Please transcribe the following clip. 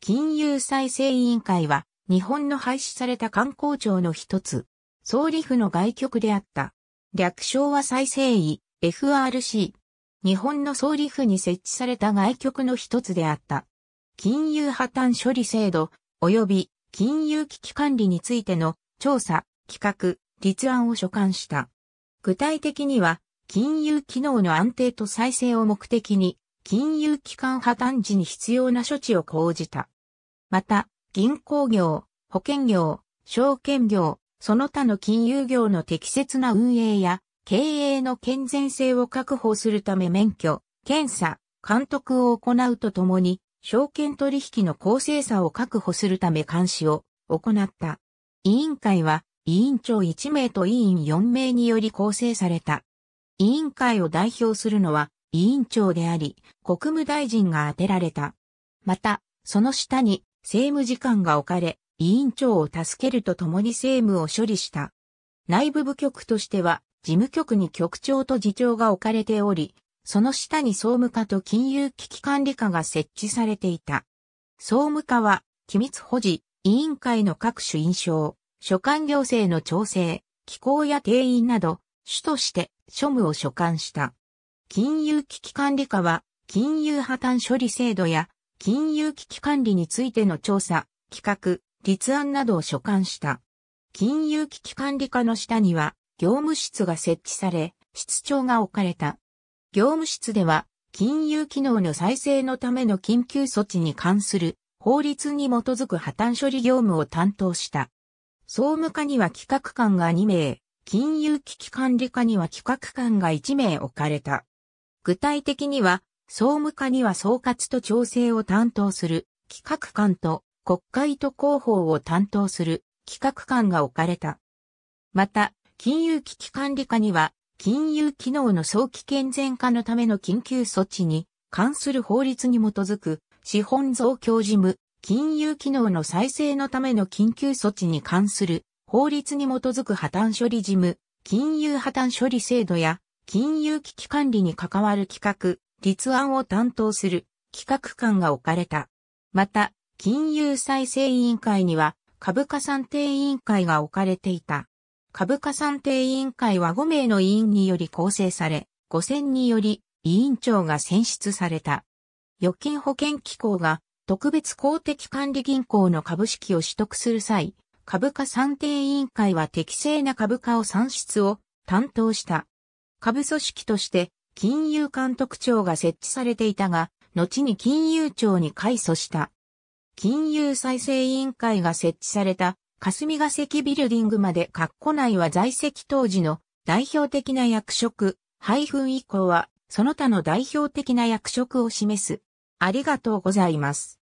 金融再生委員会は、日本の廃止された官公庁の一つ、総理府の外局であった。略称は再生委、FRC。日本の総理府に設置された外局の一つであった。金融破綻処理制度、及び金融危機管理についての調査、企画、立案を所管した。具体的には、金融機能の安定と再生を目的に、金融機関破綻時に必要な処置を講じた。また、銀行業、保険業、証券業、その他の金融業の適切な運営や経営の健全性を確保するため免許、検査、監督を行うとともに、証券取引の公正さを確保するため監視を行った。委員会は委員長1名と委員4名により構成された。委員会を代表するのは委員長であり、国務大臣が充てられた。また、その下に政務次官が置かれ、委員長を助けるとともに政務を処理した。内部部局としては、事務局に局長と次長が置かれており、その下に総務課と金融危機管理課が設置されていた。総務課は、機密保持、委員会の各種印象、所管行政の調整、機構や定員など、主として庶務を所管した。金融危機管理課は、金融破綻処理制度や、金融危機管理についての調査、企画、立案などを所管した。金融危機管理課の下には、業務室が設置され、室長が置かれた。業務室では、金融機能の再生のための緊急措置に関する法律に基づく破綻処理業務を担当した。総務課には企画官が2名、金融危機管理課には企画官が1名置かれた。具体的には、総務課には総括と調整を担当する企画官と国会と広報を担当する企画官が置かれた。また、金融危機管理課には金融機能の早期健全化のための緊急措置に関する法律に基づく資本増強事務、金融機能の再生のための緊急措置に関する法律に基づく破綻処理事務、金融破綻処理制度や金融危機管理に関わる企画、立案を担当する企画官が置かれた。また、金融再生委員会には株価算定委員会が置かれていた。株価算定委員会は5名の委員により構成され、5 0 0 0により委員長が選出された。預金保険機構が特別公的管理銀行の株式を取得する際、株価算定委員会は適正な株価を算出を担当した。下部組織として金融監督庁が設置されていたが、後に金融庁に改組した。金融再生委員会が設置された霞ヶ関ビルディングまで括弧内は在籍当時の代表的な役職、配分以降はその他の代表的な役職を示す。ありがとうございます。